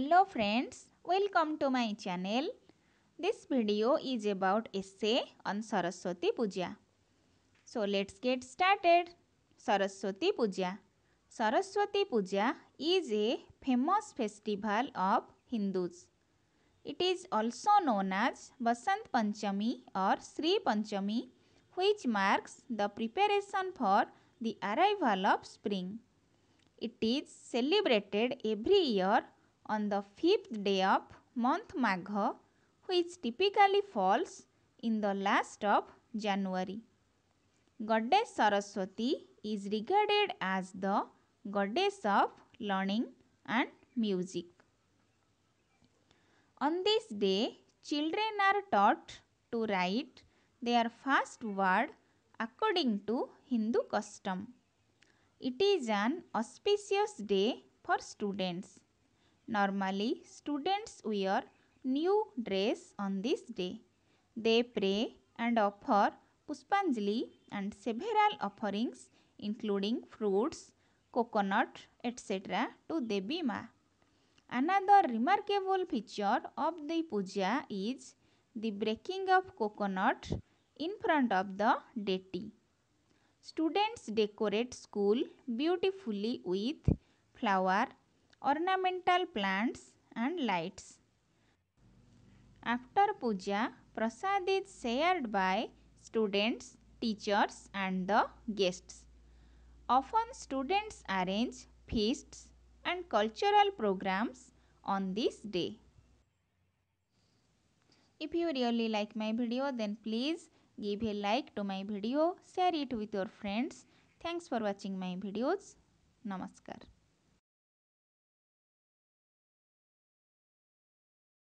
Hello friends, welcome to my channel. This video is about essay on Saraswati Puja. So let's get started. Saraswati Puja. Saraswati Puja is a famous festival of Hindus. It is also known as Basant Panchami or Sri Panchami which marks the preparation for the arrival of spring. It is celebrated every year on the fifth day of month Magha which typically falls in the last of January. Goddess Saraswati is regarded as the goddess of learning and music. On this day, children are taught to write their first word according to Hindu custom. It is an auspicious day for students Normally, students wear new dress on this day. They pray and offer Puspanjali and several offerings including fruits, coconut, etc. to Devi Ma. Another remarkable feature of the puja is the breaking of coconut in front of the deity. Students decorate school beautifully with flower ornamental plants and lights. After puja, prasad is shared by students, teachers and the guests. Often students arrange feasts and cultural programs on this day. If you really like my video then please give a like to my video, share it with your friends. Thanks for watching my videos. Namaskar.